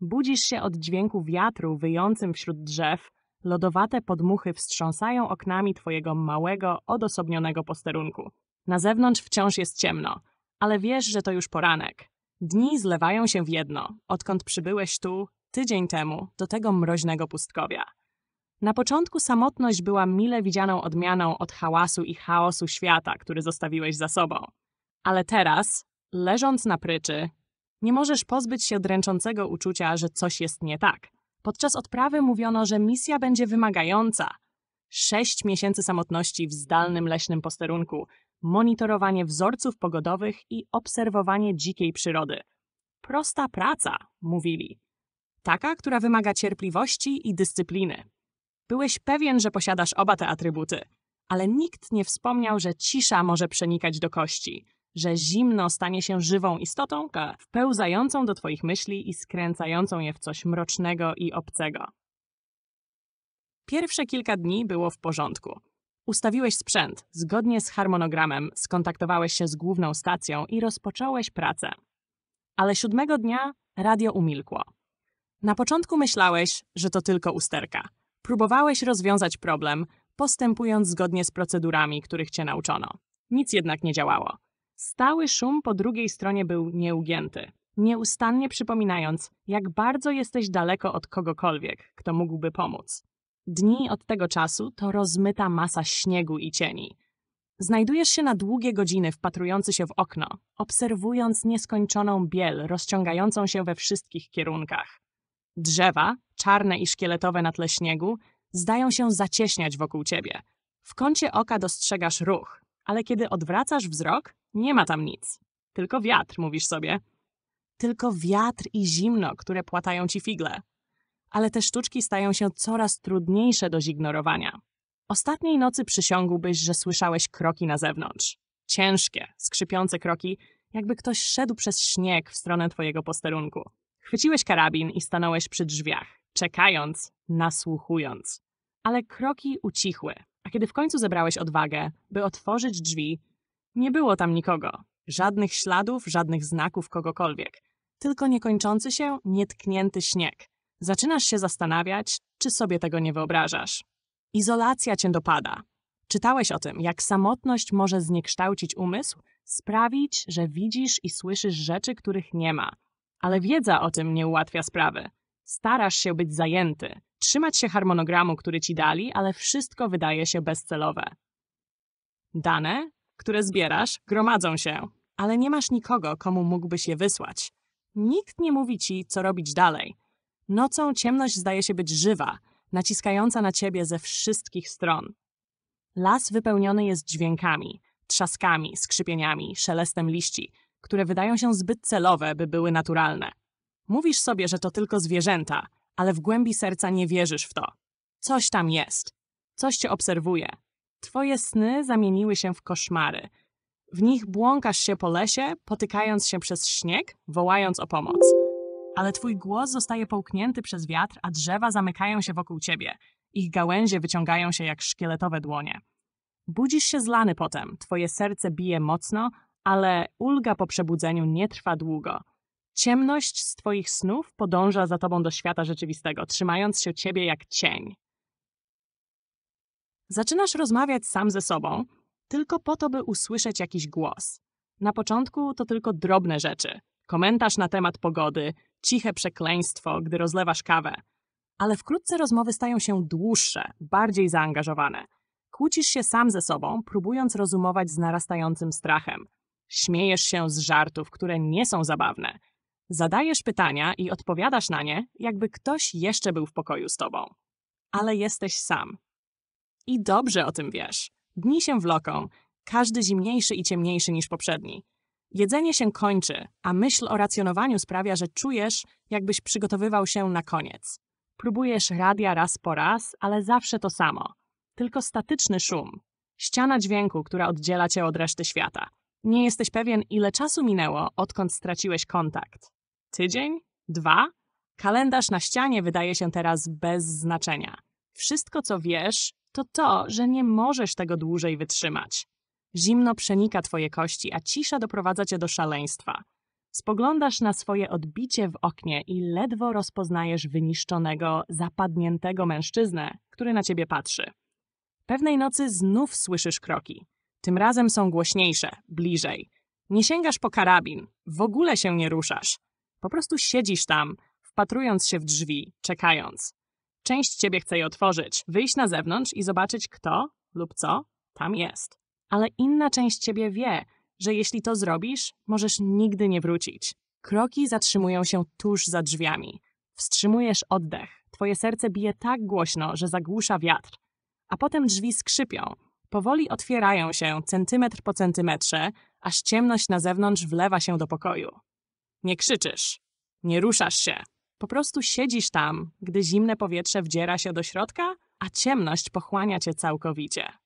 Budzisz się od dźwięku wiatru wyjącym wśród drzew, lodowate podmuchy wstrząsają oknami twojego małego, odosobnionego posterunku. Na zewnątrz wciąż jest ciemno, ale wiesz, że to już poranek. Dni zlewają się w jedno, odkąd przybyłeś tu, tydzień temu, do tego mroźnego pustkowia. Na początku samotność była mile widzianą odmianą od hałasu i chaosu świata, który zostawiłeś za sobą. Ale teraz, leżąc na pryczy, nie możesz pozbyć się dręczącego uczucia, że coś jest nie tak. Podczas odprawy mówiono, że misja będzie wymagająca. Sześć miesięcy samotności w zdalnym leśnym posterunku, monitorowanie wzorców pogodowych i obserwowanie dzikiej przyrody. Prosta praca, mówili. Taka, która wymaga cierpliwości i dyscypliny. Byłeś pewien, że posiadasz oba te atrybuty, ale nikt nie wspomniał, że cisza może przenikać do kości – że zimno stanie się żywą istotą, wpełzającą do twoich myśli i skręcającą je w coś mrocznego i obcego. Pierwsze kilka dni było w porządku. Ustawiłeś sprzęt zgodnie z harmonogramem, skontaktowałeś się z główną stacją i rozpocząłeś pracę. Ale siódmego dnia radio umilkło. Na początku myślałeś, że to tylko usterka. Próbowałeś rozwiązać problem, postępując zgodnie z procedurami, których cię nauczono. Nic jednak nie działało. Stały szum po drugiej stronie był nieugięty, nieustannie przypominając, jak bardzo jesteś daleko od kogokolwiek, kto mógłby pomóc. Dni od tego czasu to rozmyta masa śniegu i cieni. Znajdujesz się na długie godziny wpatrujący się w okno, obserwując nieskończoną biel rozciągającą się we wszystkich kierunkach. Drzewa, czarne i szkieletowe na tle śniegu, zdają się zacieśniać wokół ciebie. W kącie oka dostrzegasz ruch, ale kiedy odwracasz wzrok, nie ma tam nic. Tylko wiatr, mówisz sobie. Tylko wiatr i zimno, które płatają ci figle. Ale te sztuczki stają się coraz trudniejsze do zignorowania. Ostatniej nocy przysiągłbyś, że słyszałeś kroki na zewnątrz. Ciężkie, skrzypiące kroki, jakby ktoś szedł przez śnieg w stronę twojego posterunku. Chwyciłeś karabin i stanąłeś przy drzwiach, czekając, nasłuchując. Ale kroki ucichły, a kiedy w końcu zebrałeś odwagę, by otworzyć drzwi, nie było tam nikogo. Żadnych śladów, żadnych znaków kogokolwiek. Tylko niekończący się, nietknięty śnieg. Zaczynasz się zastanawiać, czy sobie tego nie wyobrażasz. Izolacja cię dopada. Czytałeś o tym, jak samotność może zniekształcić umysł, sprawić, że widzisz i słyszysz rzeczy, których nie ma. Ale wiedza o tym nie ułatwia sprawy. Starasz się być zajęty, trzymać się harmonogramu, który ci dali, ale wszystko wydaje się bezcelowe. Dane, które zbierasz, gromadzą się, ale nie masz nikogo, komu mógłbyś je wysłać. Nikt nie mówi ci, co robić dalej. Nocą ciemność zdaje się być żywa, naciskająca na ciebie ze wszystkich stron. Las wypełniony jest dźwiękami, trzaskami, skrzypieniami, szelestem liści, które wydają się zbyt celowe, by były naturalne. Mówisz sobie, że to tylko zwierzęta, ale w głębi serca nie wierzysz w to. Coś tam jest. Coś cię obserwuje. Twoje sny zamieniły się w koszmary. W nich błąkasz się po lesie, potykając się przez śnieg, wołając o pomoc. Ale twój głos zostaje połknięty przez wiatr, a drzewa zamykają się wokół ciebie. Ich gałęzie wyciągają się jak szkieletowe dłonie. Budzisz się zlany potem, twoje serce bije mocno, ale ulga po przebudzeniu nie trwa długo. Ciemność z Twoich snów podąża za Tobą do świata rzeczywistego, trzymając się Ciebie jak cień. Zaczynasz rozmawiać sam ze sobą, tylko po to, by usłyszeć jakiś głos. Na początku to tylko drobne rzeczy. Komentarz na temat pogody, ciche przekleństwo, gdy rozlewasz kawę. Ale wkrótce rozmowy stają się dłuższe, bardziej zaangażowane. Kłócisz się sam ze sobą, próbując rozumować z narastającym strachem. Śmiejesz się z żartów, które nie są zabawne – Zadajesz pytania i odpowiadasz na nie, jakby ktoś jeszcze był w pokoju z tobą. Ale jesteś sam. I dobrze o tym wiesz. Dni się wloką, każdy zimniejszy i ciemniejszy niż poprzedni. Jedzenie się kończy, a myśl o racjonowaniu sprawia, że czujesz, jakbyś przygotowywał się na koniec. Próbujesz radia raz po raz, ale zawsze to samo. Tylko statyczny szum. Ściana dźwięku, która oddziela cię od reszty świata. Nie jesteś pewien, ile czasu minęło, odkąd straciłeś kontakt tydzień, dwa. Kalendarz na ścianie wydaje się teraz bez znaczenia. Wszystko, co wiesz, to to, że nie możesz tego dłużej wytrzymać. Zimno przenika twoje kości, a cisza doprowadza cię do szaleństwa. Spoglądasz na swoje odbicie w oknie i ledwo rozpoznajesz wyniszczonego, zapadniętego mężczyznę, który na ciebie patrzy. Pewnej nocy znów słyszysz kroki. Tym razem są głośniejsze, bliżej. Nie sięgasz po karabin, w ogóle się nie ruszasz. Po prostu siedzisz tam, wpatrując się w drzwi, czekając. Część ciebie chce je otworzyć, wyjść na zewnątrz i zobaczyć, kto lub co tam jest. Ale inna część ciebie wie, że jeśli to zrobisz, możesz nigdy nie wrócić. Kroki zatrzymują się tuż za drzwiami. Wstrzymujesz oddech, twoje serce bije tak głośno, że zagłusza wiatr. A potem drzwi skrzypią, powoli otwierają się centymetr po centymetrze, aż ciemność na zewnątrz wlewa się do pokoju. Nie krzyczysz. Nie ruszasz się. Po prostu siedzisz tam, gdy zimne powietrze wdziera się do środka, a ciemność pochłania cię całkowicie.